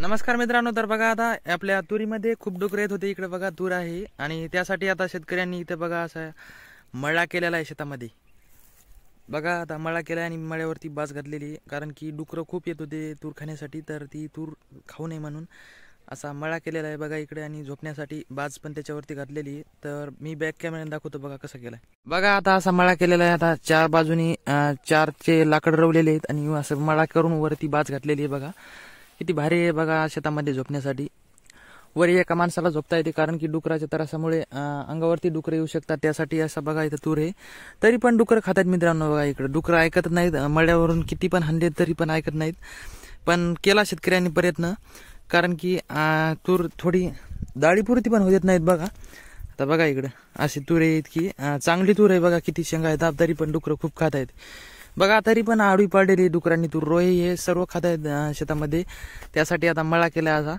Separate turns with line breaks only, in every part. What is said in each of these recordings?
नमस्कार मित्रांनो तर बघा आता आपल्या तुरीमध्ये खूप डुकर येत होते इकडे बघा तूर आहे आणि त्यासाठी आता शेतकऱ्यांनी इथे बघा असा मळा केलेला आहे शेतामध्ये बघा आता मळा केला आणि मळ्यावरती बास घातलेली कारण की डुकरं खूप येत होते तूर खाण्यासाठी तर ती तूर खाऊ नये म्हणून असा मळा केलेला आहे बघा इकडे आणि झोपण्यासाठी बाज पण त्याच्यावरती घातलेली आहे तर मी बॅक कॅमेऱ्याने दाखवतो बघा कसं केलाय बघा आता असा मळा केलेला आहे आता चार बाजूनी चारचे लाकड रवलेले आहेत आणि असं मळा करून वरती बाज घातलेली आहे बघा किती भारी आहे बघा शेतामध्ये झोपण्यासाठी वर एका माणसाला झोपता येते कारण की डुकराच्या त्रासामुळे अंगावरती डुकर येऊ शकतात त्यासाठी असा बघा इथं तूर आहे तरी पण डुकर खातात मित्रांनो बघा इकडे डुकर ऐकत नाहीत मळ्यावरून किती पण हंडे तरी पण ऐकत नाहीत पण केला शेतकऱ्यांनी प्रयत्न कारण की तूर थोडी दाळीपुरती पण होत नाहीत बघा आता बघा इकडं अशी तूर आहे इतकी चांगली तूर आहे बघा किती शेंगा आहेत तरी पण डुकरं खूप खात आहेत बघा तरी पण आडवी पाडलेली डुकरांनी तू रोहे हे सर्व खाताय शेतामध्ये त्यासाठी आता मळा केला असा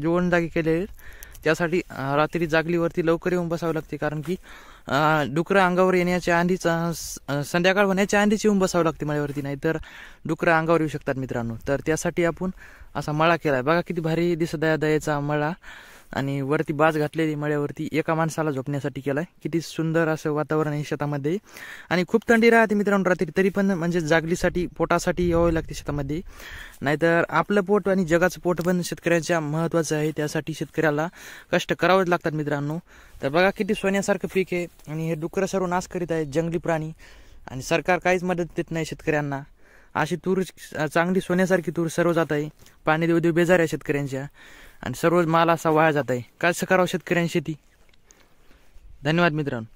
जेवण जागी केले त्यासाठी रात्री जागलीवरती लवकर येऊन बसावं लागते कारण की डुकरं अंगावर येण्याच्या आधीच संध्याकाळ होण्याच्या आधीच येऊन बसावं लागते मळ्यावरती नाही तर डुकरं अंगावर येऊ शकतात मित्रांनो तर त्यासाठी आपण असा मळा केला आहे बघा किती भारी दिसत आहे दयाचा मळा आणि वरती बाज घातलेली मळ्यावरती एका माणसाला झोपण्यासाठी केलाय किती सुंदर असं वातावरण आहे शेतामध्ये आणि खूप थंडी राहते मित्रांनो रात्री तरी पण म्हणजे जागलीसाठी पोटासाठी यावं लागते शेतामध्ये नाहीतर आपलं पोट आणि जगाचं पोट पण शेतकऱ्यांच्या महत्त्वाचं आहे त्यासाठी शेतकऱ्याला कष्ट करावेच लागतात मित्रांनो तर बघा किती सोन्यासारखं पीक आहे आणि हे डुकर सर्व नाश करीत आहेत जंगली प्राणी आणि सरकार काहीच मदत देत नाही शेतकऱ्यांना अशी तूर चांगली सोन्यासारखी तूर सर्व जात आहे पाणी देऊ देऊ बेजार आहे शेतकऱ्यांच्या आणि सर्वच माल असा वाया जात आहे कसं करावं शेतकऱ्यांनी शेती धन्यवाद मित्रांनो